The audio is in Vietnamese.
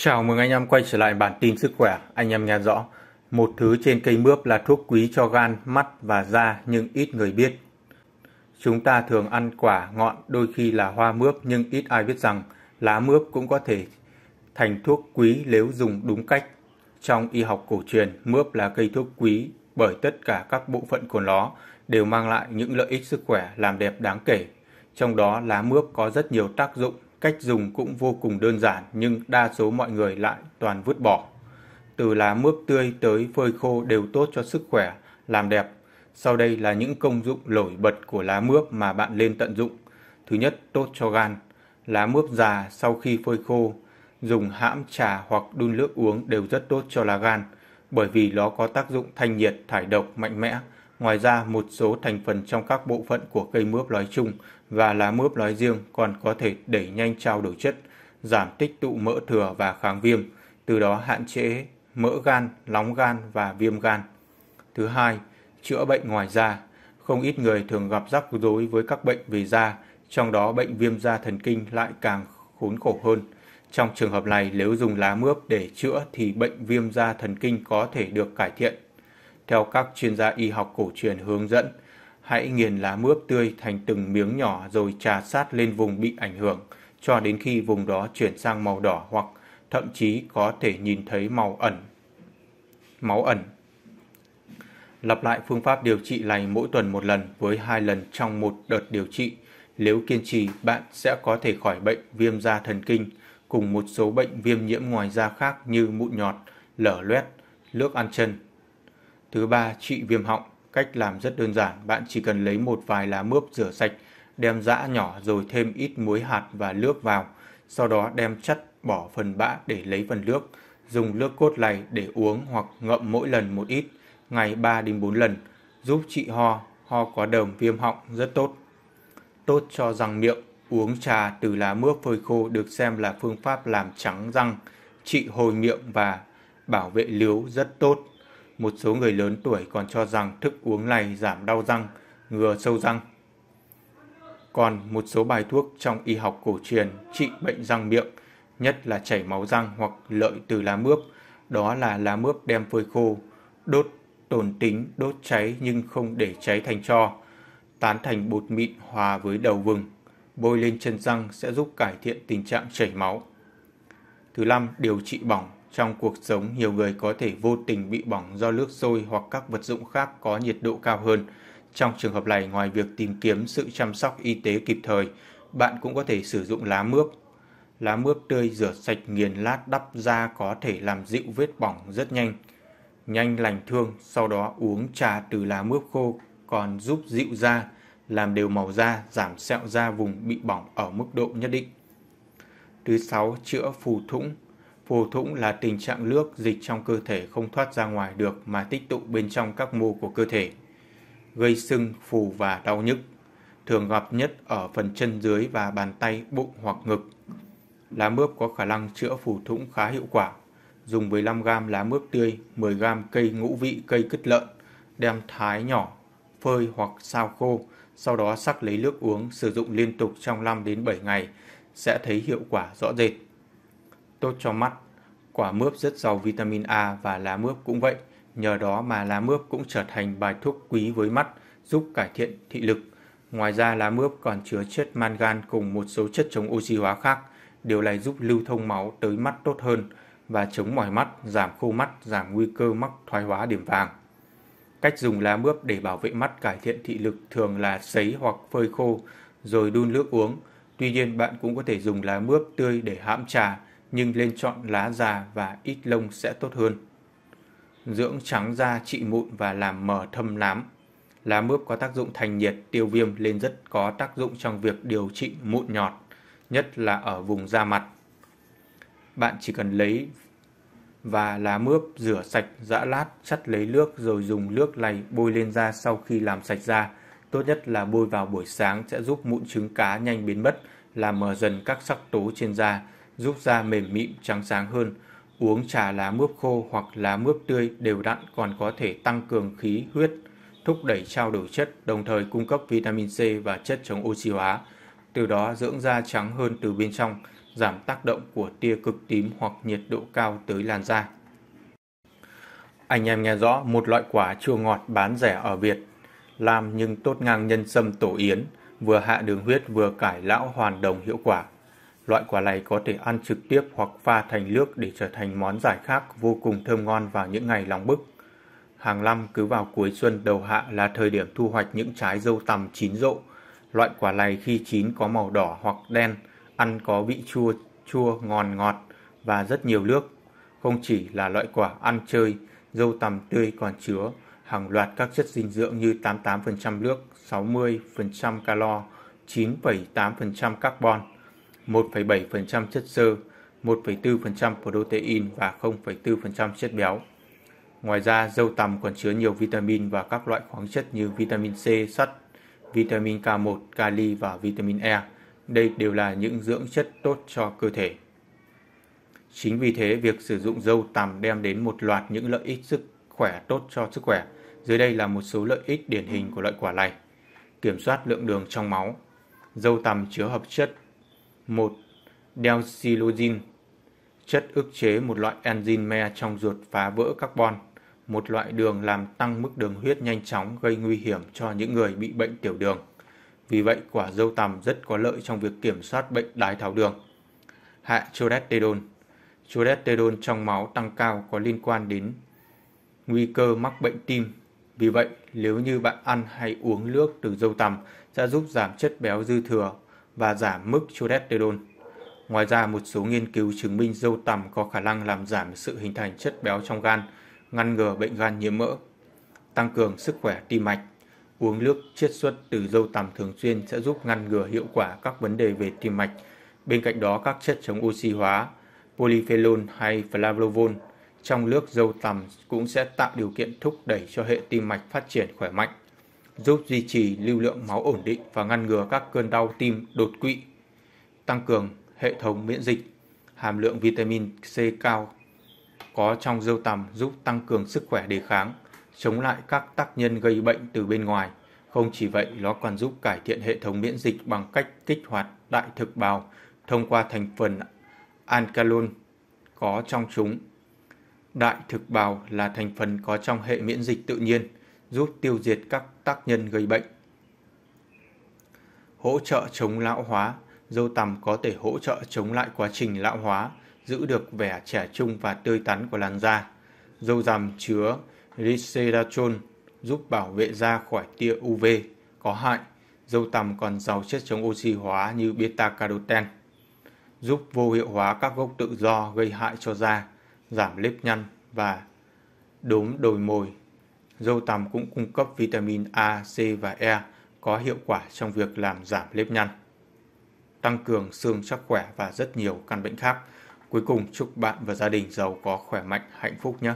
Chào mừng anh em quay trở lại bản tin sức khỏe, anh em nghe rõ. Một thứ trên cây mướp là thuốc quý cho gan, mắt và da nhưng ít người biết. Chúng ta thường ăn quả ngọn đôi khi là hoa mướp nhưng ít ai biết rằng lá mướp cũng có thể thành thuốc quý nếu dùng đúng cách. Trong y học cổ truyền, mướp là cây thuốc quý bởi tất cả các bộ phận của nó đều mang lại những lợi ích sức khỏe làm đẹp đáng kể. Trong đó lá mướp có rất nhiều tác dụng Cách dùng cũng vô cùng đơn giản nhưng đa số mọi người lại toàn vứt bỏ. Từ lá mướp tươi tới phơi khô đều tốt cho sức khỏe, làm đẹp. Sau đây là những công dụng nổi bật của lá mướp mà bạn nên tận dụng. Thứ nhất, tốt cho gan. Lá mướp già sau khi phơi khô, dùng hãm trà hoặc đun nước uống đều rất tốt cho lá gan, bởi vì nó có tác dụng thanh nhiệt, thải độc mạnh mẽ, Ngoài ra, một số thành phần trong các bộ phận của cây mướp nói chung và lá mướp nói riêng còn có thể đẩy nhanh trao đổi chất, giảm tích tụ mỡ thừa và kháng viêm, từ đó hạn chế mỡ gan, nóng gan và viêm gan. Thứ hai, chữa bệnh ngoài da. Không ít người thường gặp rắc rối với các bệnh về da, trong đó bệnh viêm da thần kinh lại càng khốn khổ hơn. Trong trường hợp này, nếu dùng lá mướp để chữa thì bệnh viêm da thần kinh có thể được cải thiện theo các chuyên gia y học cổ truyền hướng dẫn, hãy nghiền lá mướp tươi thành từng miếng nhỏ rồi trà sát lên vùng bị ảnh hưởng cho đến khi vùng đó chuyển sang màu đỏ hoặc thậm chí có thể nhìn thấy màu ẩn. Máu ẩn Lặp lại phương pháp điều trị này mỗi tuần một lần với hai lần trong một đợt điều trị. Nếu kiên trì, bạn sẽ có thể khỏi bệnh viêm da thần kinh cùng một số bệnh viêm nhiễm ngoài da khác như mụn nhọt, lở loét, nước ăn chân, Thứ ba, trị viêm họng. Cách làm rất đơn giản, bạn chỉ cần lấy một vài lá mướp rửa sạch, đem giã nhỏ rồi thêm ít muối hạt và nước vào. Sau đó đem chắt bỏ phần bã để lấy phần nước. Dùng nước cốt này để uống hoặc ngậm mỗi lần một ít, ngày 3 đến 4 lần, giúp trị ho, ho có đờm viêm họng rất tốt. Tốt cho răng miệng, uống trà từ lá mướp phơi khô được xem là phương pháp làm trắng răng, trị hồi miệng và bảo vệ lếu rất tốt một số người lớn tuổi còn cho rằng thức uống này giảm đau răng, ngừa sâu răng. Còn một số bài thuốc trong y học cổ truyền trị bệnh răng miệng, nhất là chảy máu răng hoặc lợi từ lá mướp, đó là lá mướp đem phơi khô, đốt tổn tính đốt cháy nhưng không để cháy thành tro, tán thành bột mịn hòa với đầu vừng, bôi lên chân răng sẽ giúp cải thiện tình trạng chảy máu. Thứ năm, điều trị bỏng. Trong cuộc sống, nhiều người có thể vô tình bị bỏng do nước sôi hoặc các vật dụng khác có nhiệt độ cao hơn. Trong trường hợp này, ngoài việc tìm kiếm sự chăm sóc y tế kịp thời, bạn cũng có thể sử dụng lá mướp. Lá mướp tươi rửa sạch nghiền lát đắp da có thể làm dịu vết bỏng rất nhanh. Nhanh lành thương, sau đó uống trà từ lá mướp khô còn giúp dịu da, làm đều màu da, giảm sẹo da vùng bị bỏng ở mức độ nhất định. Thứ 6. Chữa phù thủng Phù thủng là tình trạng nước dịch trong cơ thể không thoát ra ngoài được mà tích tụ bên trong các mô của cơ thể, gây sưng, phù và đau nhức, thường gặp nhất ở phần chân dưới và bàn tay, bụng hoặc ngực. Lá mướp có khả năng chữa phù thủng khá hiệu quả. Dùng 15g lá mướp tươi, 10g cây ngũ vị cây cứt lợn, đem thái nhỏ, phơi hoặc sao khô, sau đó sắc lấy nước uống sử dụng liên tục trong 5 đến 7 ngày sẽ thấy hiệu quả rõ rệt tốt cho mắt. Quả mướp rất giàu vitamin A và lá mướp cũng vậy. Nhờ đó mà lá mướp cũng trở thành bài thuốc quý với mắt, giúp cải thiện thị lực. Ngoài ra lá mướp còn chứa chất mangan cùng một số chất chống oxy hóa khác. Điều này giúp lưu thông máu tới mắt tốt hơn và chống mỏi mắt, giảm khô mắt, giảm nguy cơ mắc thoái hóa điểm vàng. Cách dùng lá mướp để bảo vệ mắt cải thiện thị lực thường là sấy hoặc phơi khô rồi đun nước uống. Tuy nhiên bạn cũng có thể dùng lá mướp tươi để hãm trà nhưng nên chọn lá già và ít lông sẽ tốt hơn. Dưỡng trắng da trị mụn và làm mờ thâm nám. Lá mướp có tác dụng thành nhiệt, tiêu viêm nên rất có tác dụng trong việc điều trị mụn nhọt, nhất là ở vùng da mặt. Bạn chỉ cần lấy và lá mướp rửa sạch, giã lát, chắt lấy nước rồi dùng nước này bôi lên da sau khi làm sạch da. Tốt nhất là bôi vào buổi sáng sẽ giúp mụn trứng cá nhanh biến mất, làm mờ dần các sắc tố trên da giúp da mềm mịn trắng sáng hơn. Uống trà lá mướp khô hoặc lá mướp tươi đều đặn còn có thể tăng cường khí huyết, thúc đẩy trao đổi chất, đồng thời cung cấp vitamin C và chất chống oxy hóa, từ đó dưỡng da trắng hơn từ bên trong, giảm tác động của tia cực tím hoặc nhiệt độ cao tới làn da. Anh em nghe rõ một loại quả chua ngọt bán rẻ ở Việt, làm nhưng tốt ngang nhân sâm tổ yến, vừa hạ đường huyết vừa cải lão hoàn đồng hiệu quả. Loại quả này có thể ăn trực tiếp hoặc pha thành nước để trở thành món giải khác vô cùng thơm ngon vào những ngày lòng bức. Hàng năm cứ vào cuối xuân đầu hạ là thời điểm thu hoạch những trái dâu tằm chín rộ. Loại quả này khi chín có màu đỏ hoặc đen, ăn có vị chua, chua, ngọt ngọt và rất nhiều nước. Không chỉ là loại quả ăn chơi, dâu tằm tươi còn chứa hàng loạt các chất dinh dưỡng như 88% nước, 60% calo, 9,8% carbon 1,7% chất xơ, 1,4% protein và 0,4% chất béo. Ngoài ra, dâu tằm còn chứa nhiều vitamin và các loại khoáng chất như vitamin C, sắt, vitamin K1, kali và vitamin E. Đây đều là những dưỡng chất tốt cho cơ thể. Chính vì thế, việc sử dụng dâu tằm đem đến một loạt những lợi ích sức khỏe tốt cho sức khỏe. Dưới đây là một số lợi ích điển hình của loại quả này. Kiểm soát lượng đường trong máu. Dâu tằm chứa hợp chất 1. Delsilogin Chất ức chế một loại enzyme trong ruột phá vỡ carbon, một loại đường làm tăng mức đường huyết nhanh chóng gây nguy hiểm cho những người bị bệnh tiểu đường. Vì vậy, quả dâu tằm rất có lợi trong việc kiểm soát bệnh đái tháo đường. Hạ cholesterol Cholesterol trong máu tăng cao có liên quan đến nguy cơ mắc bệnh tim. Vì vậy, nếu như bạn ăn hay uống nước từ dâu tằm sẽ giúp giảm chất béo dư thừa và giảm mức cholesterol. Ngoài ra, một số nghiên cứu chứng minh dâu tằm có khả năng làm giảm sự hình thành chất béo trong gan, ngăn ngừa bệnh gan nhiễm mỡ, tăng cường sức khỏe tim mạch. Uống nước chiết xuất từ dâu tằm thường xuyên sẽ giúp ngăn ngừa hiệu quả các vấn đề về tim mạch. Bên cạnh đó, các chất chống oxy hóa, polyphenol hay flavovol trong nước dâu tằm cũng sẽ tạo điều kiện thúc đẩy cho hệ tim mạch phát triển khỏe mạnh giúp duy trì lưu lượng máu ổn định và ngăn ngừa các cơn đau tim đột quỵ, tăng cường hệ thống miễn dịch, hàm lượng vitamin C cao có trong dâu tằm giúp tăng cường sức khỏe đề kháng, chống lại các tác nhân gây bệnh từ bên ngoài. Không chỉ vậy, nó còn giúp cải thiện hệ thống miễn dịch bằng cách kích hoạt đại thực bào thông qua thành phần alkalon có trong chúng. Đại thực bào là thành phần có trong hệ miễn dịch tự nhiên, giúp tiêu diệt các tác nhân gây bệnh. Hỗ trợ chống lão hóa, dâu tằm có thể hỗ trợ chống lại quá trình lão hóa, giữ được vẻ trẻ trung và tươi tắn của làn da. Dâu tằm chứa resveratrol giúp bảo vệ da khỏi tia UV có hại. Dâu tằm còn giàu chất chống oxy hóa như beta carotene, giúp vô hiệu hóa các gốc tự do gây hại cho da, giảm nếp nhăn và đốm đồi mồi Dâu tằm cũng cung cấp vitamin A, C và E có hiệu quả trong việc làm giảm nếp nhăn, tăng cường xương chắc khỏe và rất nhiều căn bệnh khác. Cuối cùng chúc bạn và gia đình giàu có khỏe mạnh, hạnh phúc nhé.